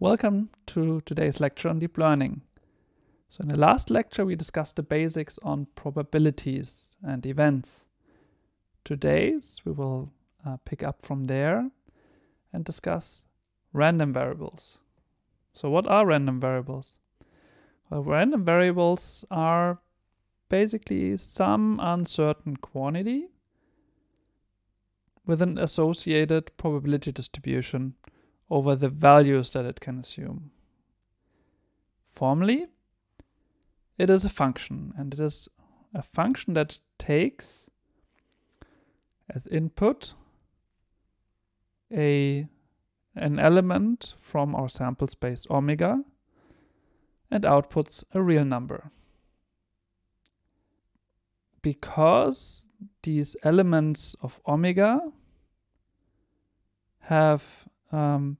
Welcome to today's lecture on deep learning. So in the last lecture we discussed the basics on probabilities and events. Today's we will uh, pick up from there and discuss random variables. So what are random variables? Well, random variables are basically some uncertain quantity with an associated probability distribution over the values that it can assume. Formally, it is a function, and it is a function that takes as input a an element from our sample space omega and outputs a real number. Because these elements of omega have um,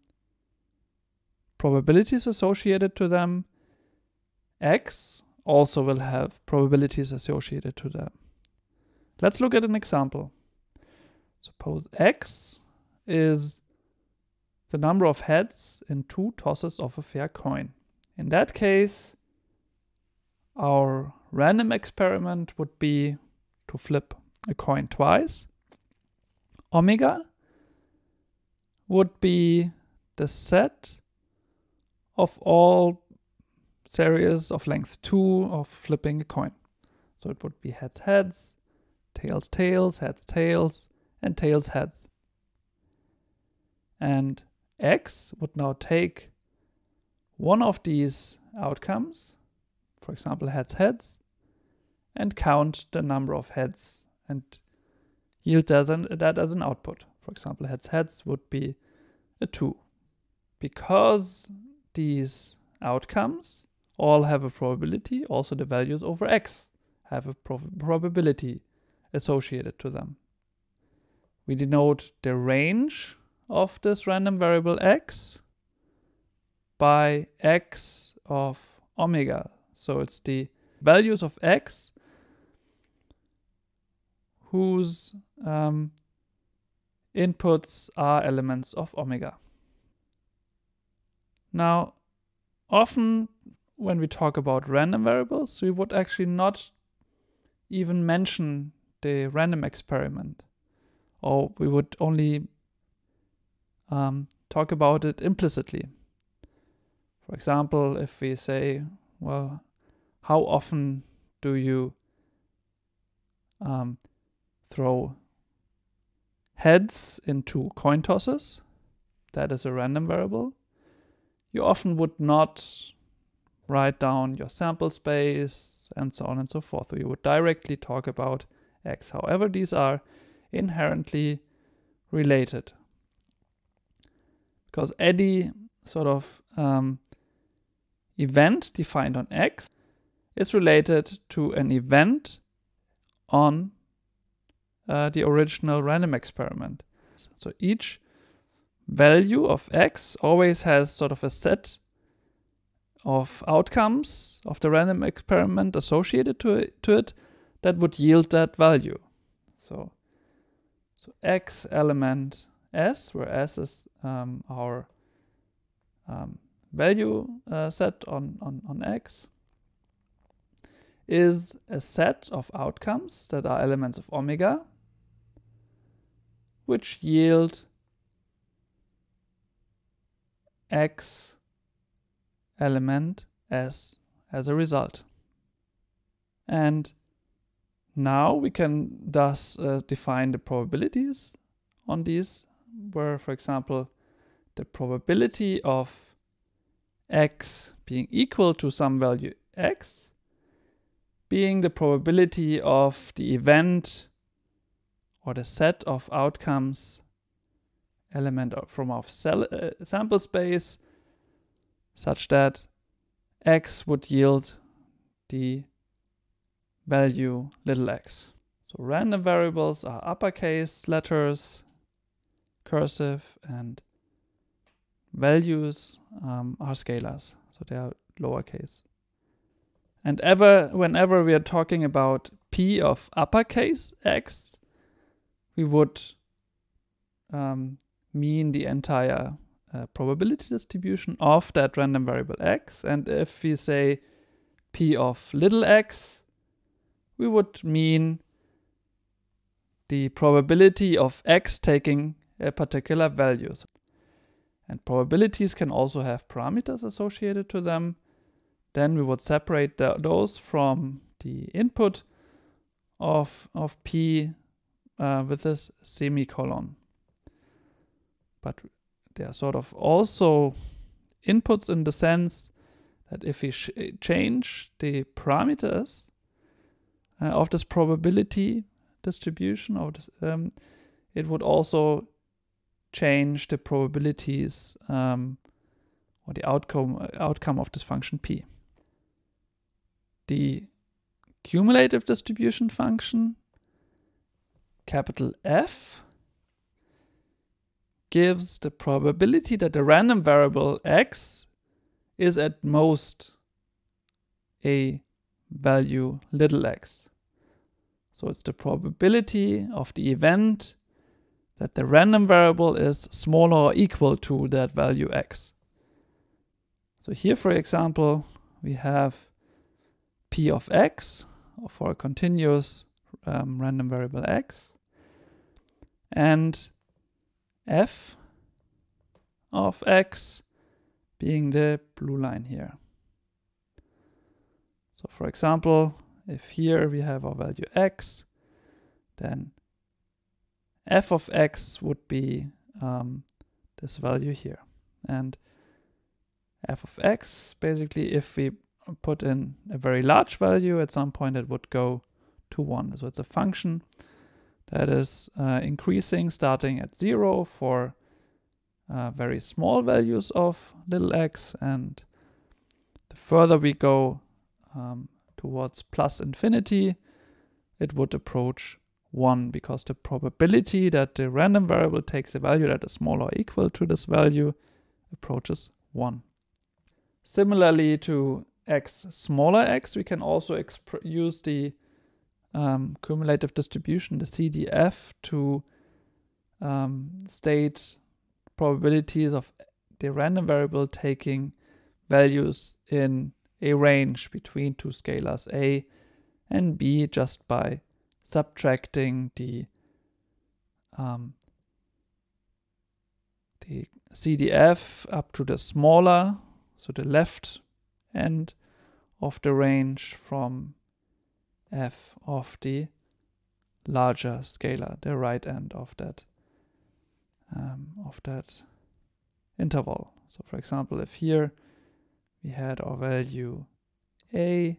probabilities associated to them. X also will have probabilities associated to them. Let's look at an example. Suppose X is the number of heads in two tosses of a fair coin. In that case, our random experiment would be to flip a coin twice. Omega would be the set of all series of length 2 of flipping a coin. So it would be heads, heads, tails, tails, heads, tails, and tails, heads. And x would now take one of these outcomes, for example, heads, heads, and count the number of heads and yield that as an, output for example, heads heads would be a 2. Because these outcomes all have a probability, also the values over x have a prob probability associated to them. We denote the range of this random variable x by x of omega. So it's the values of x whose um, inputs are elements of omega. Now, often when we talk about random variables, we would actually not even mention the random experiment, or we would only um, talk about it implicitly. For example, if we say, well, how often do you um, throw heads into coin tosses, that is a random variable, you often would not write down your sample space and so on and so forth. We would directly talk about x. However, these are inherently related. Because any sort of um, event defined on x is related to an event on uh, the original random experiment. So each value of x always has sort of a set of outcomes of the random experiment associated to it, to it that would yield that value. So, so x element s, where s is um, our um, value uh, set on, on, on x, is a set of outcomes that are elements of omega, which yield x element s as a result. And now we can thus uh, define the probabilities on these, where, for example, the probability of x being equal to some value x being the probability of the event or the set of outcomes element from our cell, uh, sample space such that x would yield the value little x. So random variables are uppercase letters, cursive, and values um, are scalars, so they are lowercase. And ever, whenever we are talking about p of uppercase x, we would um, mean the entire uh, probability distribution of that random variable x. And if we say p of little x, we would mean the probability of x taking a particular value. And probabilities can also have parameters associated to them. Then we would separate those from the input of, of p uh, with this semicolon. But they are sort of also inputs in the sense that if we change the parameters uh, of this probability distribution, or this, um, it would also change the probabilities um, or the outcome uh, outcome of this function p. The cumulative distribution function capital F gives the probability that the random variable x is at most a value little x. So it's the probability of the event that the random variable is smaller or equal to that value x. So here, for example, we have p of x for a continuous um, random variable x and f of x being the blue line here. So for example, if here we have our value x, then f of x would be um, this value here. And f of x, basically, if we put in a very large value, at some point it would go to 1. So it's a function that is uh, increasing starting at zero for uh, very small values of little x and the further we go um, towards plus infinity it would approach 1 because the probability that the random variable takes a value that is small or equal to this value approaches 1. Similarly to x smaller x we can also use the um, cumulative distribution, the CDF, to um, state probabilities of the random variable taking values in a range between two scalars A and B just by subtracting the um, the CDF up to the smaller, so the left end of the range from f of the larger scalar, the right end of that um, of that interval. So for example, if here we had our value a,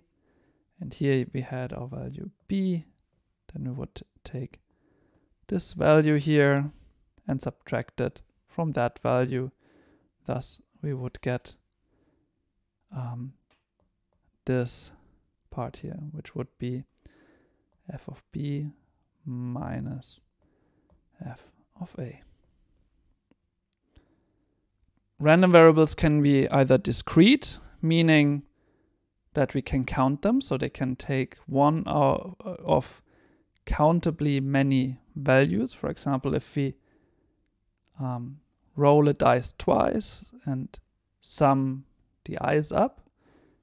and here we had our value b, then we would take this value here and subtract it from that value. Thus we would get um, this part here, which would be f of b minus f of a. Random variables can be either discrete, meaning that we can count them, so they can take one of countably many values. For example, if we um, roll a dice twice and sum the i's up,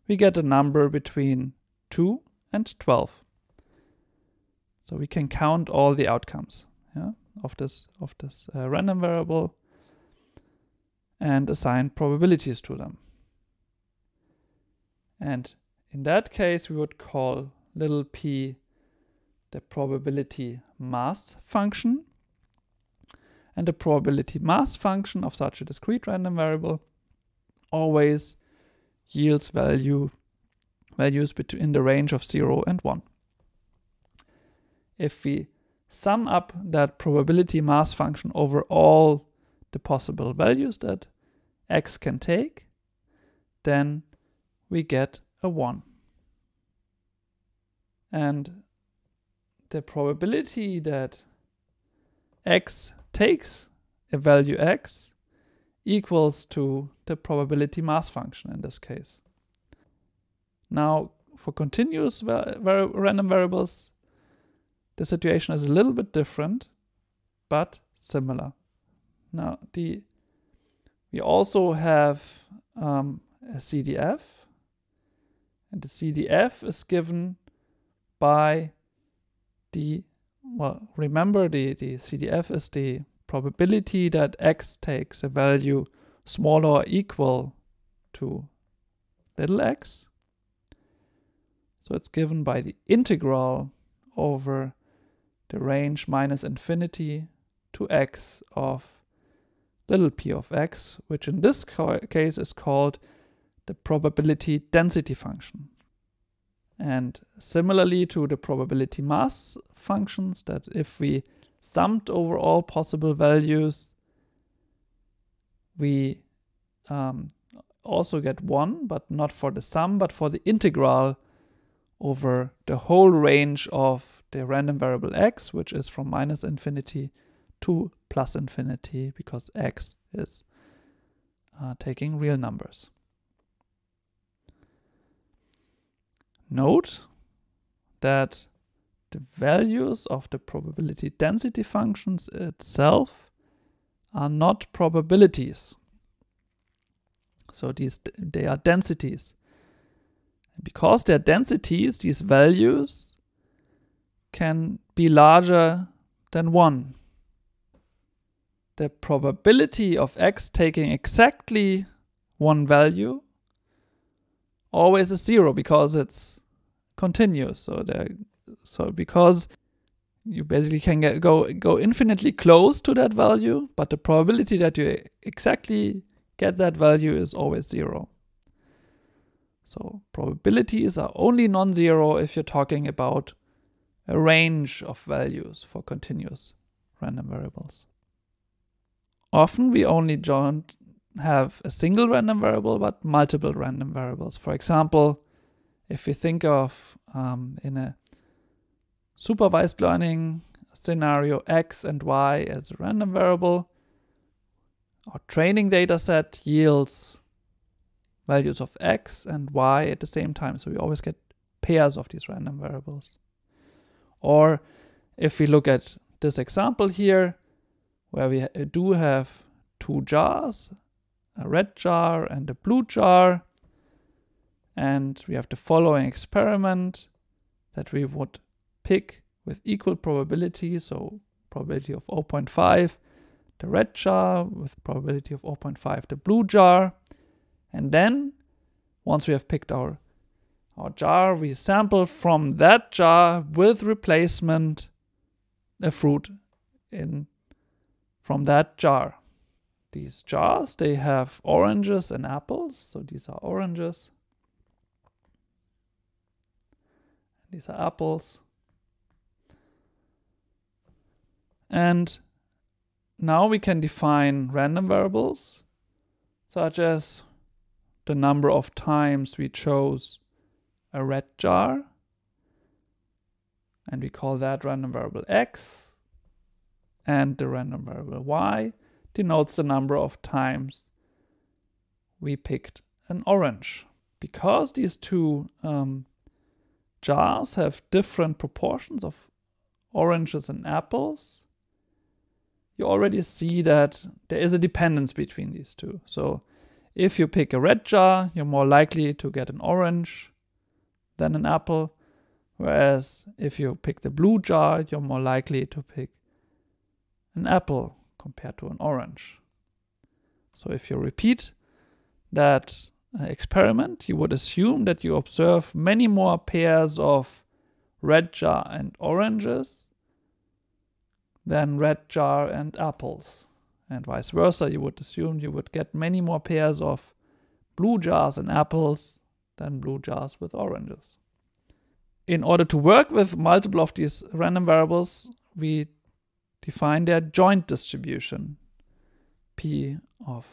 we get a number between 2, and 12. So we can count all the outcomes yeah, of this, of this uh, random variable and assign probabilities to them. And in that case, we would call little p the probability mass function. And the probability mass function of such a discrete random variable always yields value values in the range of 0 and 1. If we sum up that probability mass function over all the possible values that x can take, then we get a 1. And the probability that x takes a value x equals to the probability mass function in this case. Now, for continuous random variables, the situation is a little bit different, but similar. Now, the we also have um, a CDF, and the CDF is given by the well. Remember, the the CDF is the probability that x takes a value smaller or equal to little x. So it's given by the integral over the range minus infinity to x of little p of x, which in this case is called the probability density function. And similarly to the probability mass functions, that if we summed over all possible values, we um, also get 1, but not for the sum, but for the integral over the whole range of the random variable x, which is from minus infinity to plus infinity because x is uh, taking real numbers. Note that the values of the probability density functions itself are not probabilities. So these they are densities because their densities, these values, can be larger than 1, the probability of x taking exactly one value always is 0 because it's continuous. So there, so because you basically can get, go go infinitely close to that value, but the probability that you exactly get that value is always zero. So probabilities are only non-zero if you're talking about a range of values for continuous random variables. Often we only don't have a single random variable, but multiple random variables. For example, if we think of um, in a supervised learning scenario x and y as a random variable, our training data set yields values of x and y at the same time. So we always get pairs of these random variables. Or if we look at this example here, where we uh, do have two jars, a red jar and a blue jar, and we have the following experiment that we would pick with equal probability, so probability of 0.5, the red jar with probability of 0.5, the blue jar, and then once we have picked our, our jar, we sample from that jar with replacement a fruit in from that jar. These jars, they have oranges and apples. So these are oranges. These are apples. And now we can define random variables such as the number of times we chose a red jar. And we call that random variable x. And the random variable y denotes the number of times we picked an orange. Because these two um, jars have different proportions of oranges and apples, you already see that there is a dependence between these two. So if you pick a red jar, you're more likely to get an orange than an apple. Whereas if you pick the blue jar, you're more likely to pick an apple compared to an orange. So if you repeat that uh, experiment, you would assume that you observe many more pairs of red jar and oranges than red jar and apples and vice versa. You would assume you would get many more pairs of blue jars and apples than blue jars with oranges. In order to work with multiple of these random variables, we define their joint distribution, p of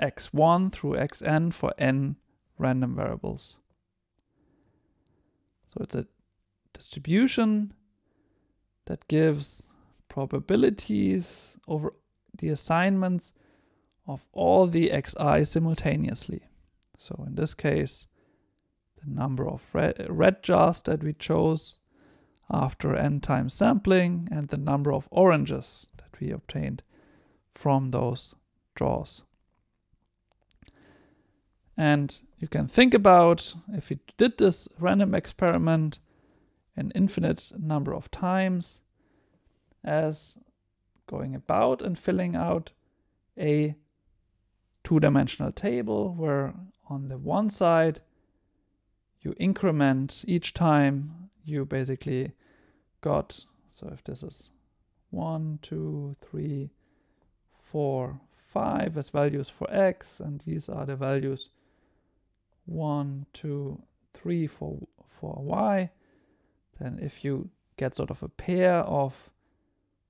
x1 through xn for n random variables. So it's a distribution that gives probabilities over the assignments of all the xi simultaneously. So in this case, the number of red, red jars that we chose after n times sampling and the number of oranges that we obtained from those draws. And you can think about if you did this random experiment an infinite number of times as going about and filling out a two-dimensional table where on the one side you increment each time you basically got so if this is one two three four five as values for x and these are the values one two three for for y then if you get sort of a pair of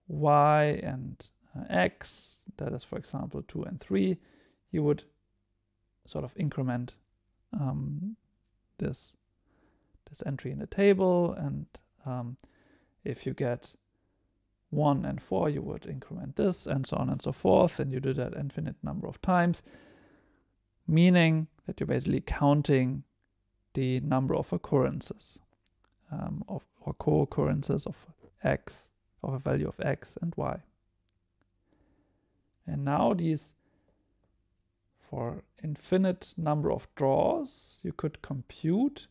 y and uh, x, that is, for example, 2 and 3, you would sort of increment um, this, this entry in the table. And um, if you get 1 and 4, you would increment this, and so on and so forth. And you do that infinite number of times, meaning that you're basically counting the number of occurrences um, of, or co-occurrences of x of a value of x and y. And now these for infinite number of draws, you could compute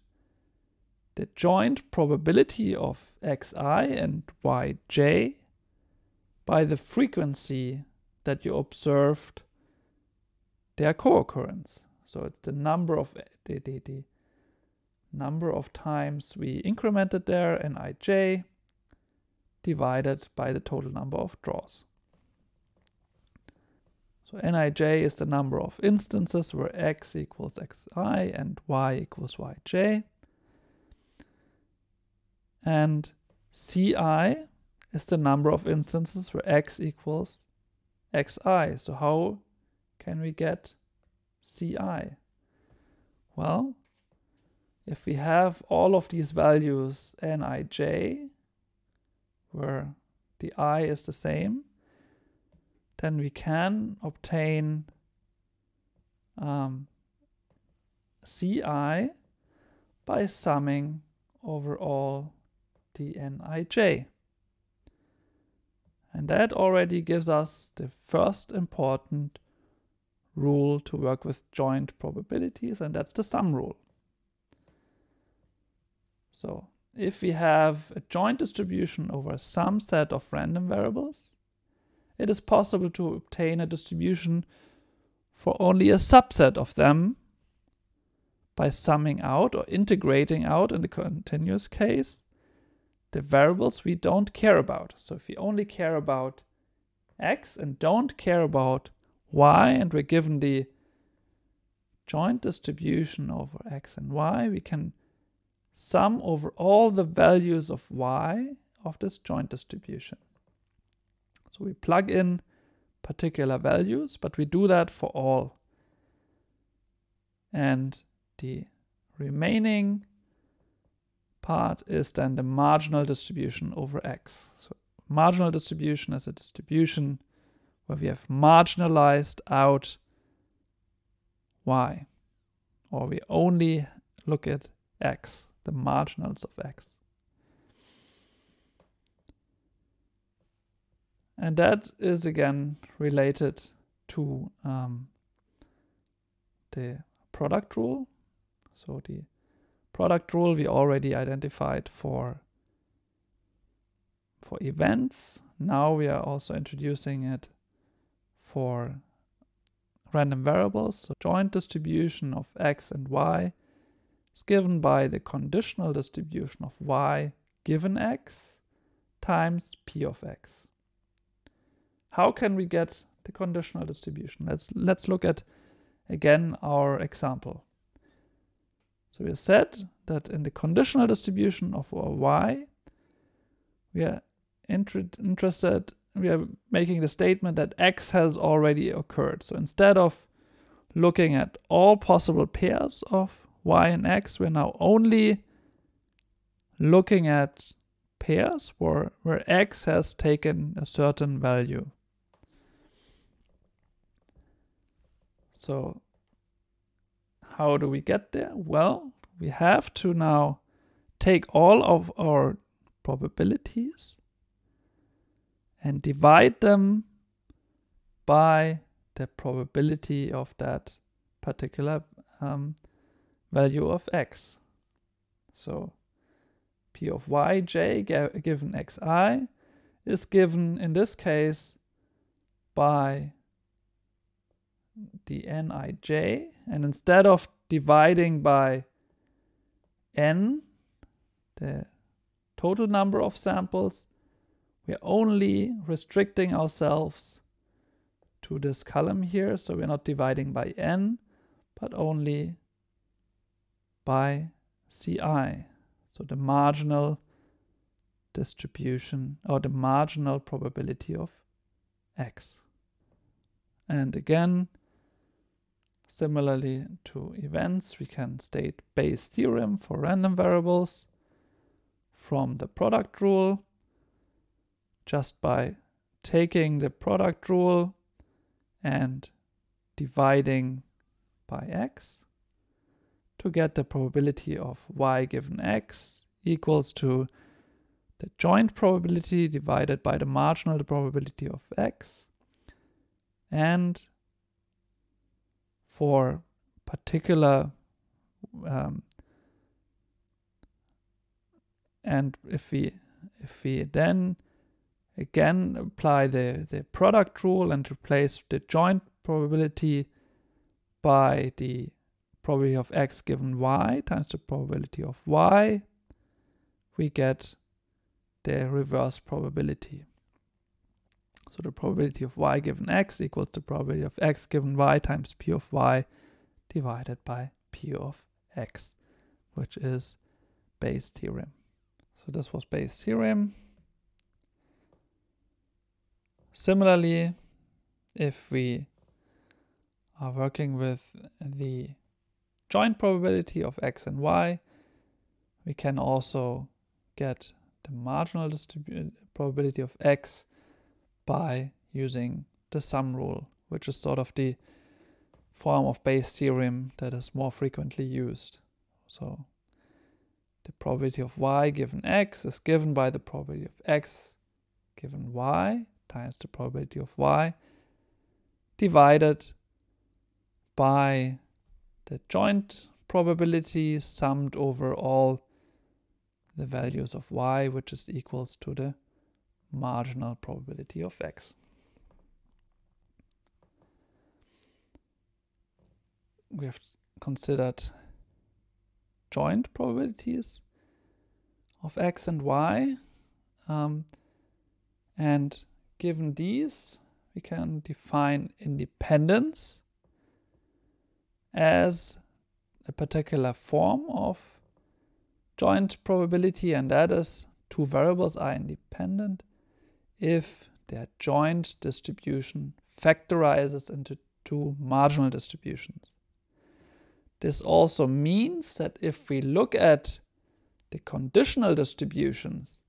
the joint probability of xi and yj by the frequency that you observed their co-occurrence. So it's the number of the, the, the number of times we incremented there in ij divided by the total number of draws. So nij is the number of instances where x equals xi and y equals yj. And ci is the number of instances where x equals xi. So how can we get ci? Well, if we have all of these values nij where the i is the same, then we can obtain um, ci by summing over all the nij. And that already gives us the first important rule to work with joint probabilities, and that's the sum rule. So if we have a joint distribution over some set of random variables, it is possible to obtain a distribution for only a subset of them by summing out or integrating out in the continuous case the variables we don't care about. So if we only care about x and don't care about y and we're given the joint distribution over x and y, we can sum over all the values of y of this joint distribution. So we plug in particular values, but we do that for all. And the remaining part is then the marginal distribution over x. So marginal distribution is a distribution where we have marginalized out y, or we only look at x the marginals of x. And that is again related to um, the product rule. So the product rule we already identified for for events. Now we are also introducing it for random variables. So joint distribution of x and y is given by the conditional distribution of y given x times p of x. How can we get the conditional distribution? Let's, let's look at, again, our example. So we said that in the conditional distribution of our y, we are interested, we are making the statement that x has already occurred. So instead of looking at all possible pairs of y and x, we're now only looking at pairs where, where x has taken a certain value. So how do we get there? Well, we have to now take all of our probabilities and divide them by the probability of that particular um, value of x. So p of yj given xi is given in this case by the nij and instead of dividing by n the total number of samples we're only restricting ourselves to this column here so we're not dividing by n but only by CI. So the marginal distribution or the marginal probability of X. And again, similarly to events, we can state Bayes' theorem for random variables from the product rule just by taking the product rule and dividing by x to get the probability of y given x equals to the joint probability divided by the marginal probability of x. And for particular um, and if we if we then again apply the the product rule and replace the joint probability by the probability of x given y times the probability of y, we get the reverse probability. So the probability of y given x equals the probability of x given y times p of y divided by p of x, which is Bayes' theorem. So this was Bayes' theorem. Similarly, if we are working with the joint probability of x and y. We can also get the marginal probability of x by using the sum rule, which is sort of the form of Bayes' theorem that is more frequently used. So the probability of y given x is given by the probability of x given y times the probability of y divided by the joint probability summed over all the values of y, which is equals to the marginal probability of x. We have considered joint probabilities of x and y. Um, and given these, we can define independence as a particular form of joint probability, and that is two variables are independent if their joint distribution factorizes into two marginal distributions. This also means that if we look at the conditional distributions,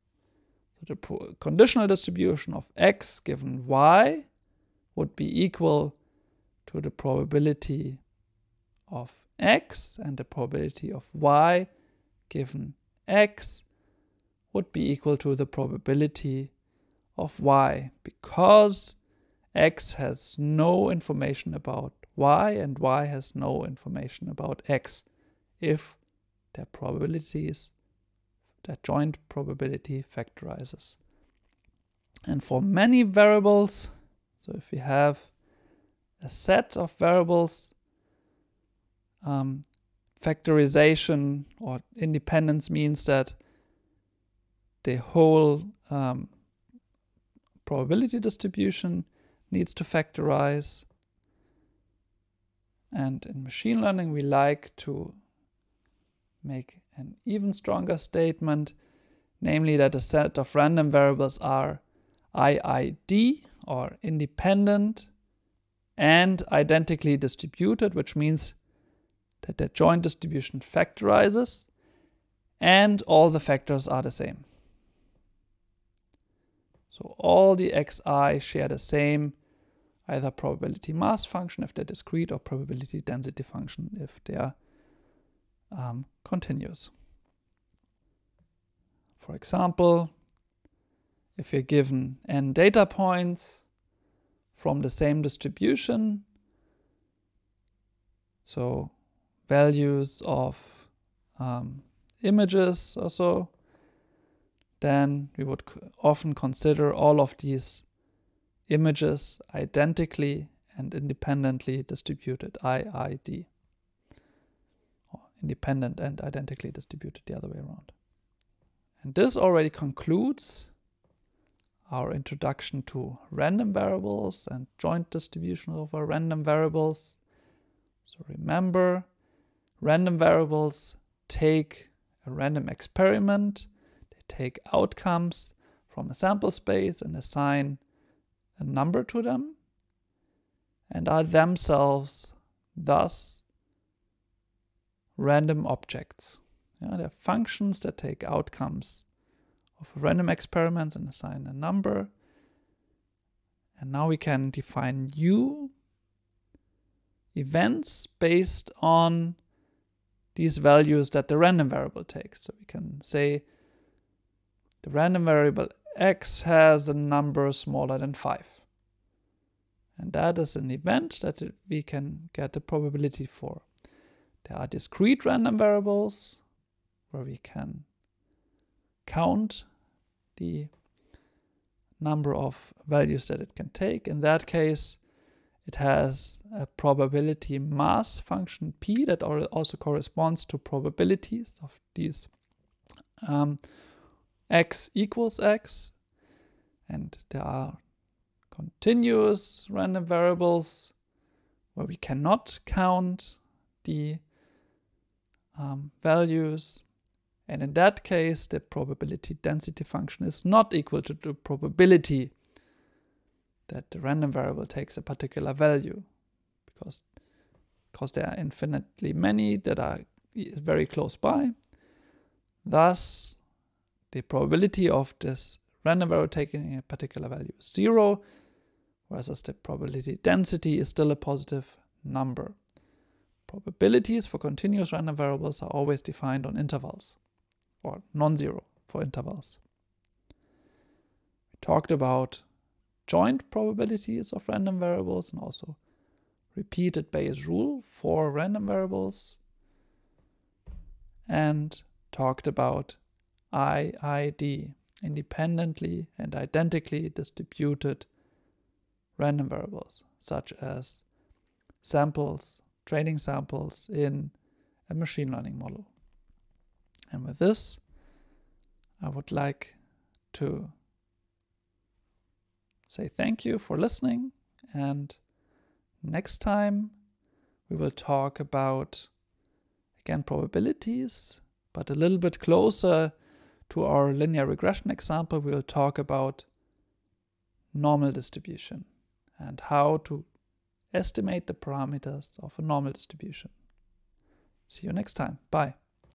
so the conditional distribution of x given y would be equal to the probability of x and the probability of y given x would be equal to the probability of y because x has no information about y and y has no information about x if their probabilities, their joint probability factorizes. And for many variables, so if we have a set of variables um, factorization or independence means that the whole um, probability distribution needs to factorize. And in machine learning, we like to make an even stronger statement, namely that a set of random variables are IID or independent and identically distributed, which means that their joint distribution factorizes and all the factors are the same. So all the xi share the same either probability mass function if they're discrete or probability density function if they're um, continuous. For example, if you're given n data points from the same distribution, so values of um, images or so, then we would often consider all of these images identically and independently distributed, IID. Or independent and identically distributed the other way around. And this already concludes our introduction to random variables and joint distribution over random variables. So remember, Random variables take a random experiment, they take outcomes from a sample space and assign a number to them, and are themselves thus random objects. Yeah, they're functions that take outcomes of random experiments and assign a number. And now we can define new events based on these values that the random variable takes. So we can say the random variable x has a number smaller than 5. And that is an event that we can get the probability for. There are discrete random variables where we can count the number of values that it can take. In that case, it has a probability mass function p that also corresponds to probabilities of these um, x equals x. And there are continuous random variables where we cannot count the um, values. And in that case, the probability density function is not equal to the probability that the random variable takes a particular value because, because there are infinitely many that are very close by. Thus, the probability of this random variable taking a particular value is zero, whereas the probability density is still a positive number. Probabilities for continuous random variables are always defined on intervals, or non-zero for intervals. We talked about joint probabilities of random variables and also repeated Bayes rule for random variables and talked about IID, independently and identically distributed random variables, such as samples, training samples in a machine learning model. And with this, I would like to say thank you for listening. And next time, we will talk about, again, probabilities, but a little bit closer to our linear regression example, we will talk about normal distribution and how to estimate the parameters of a normal distribution. See you next time. Bye.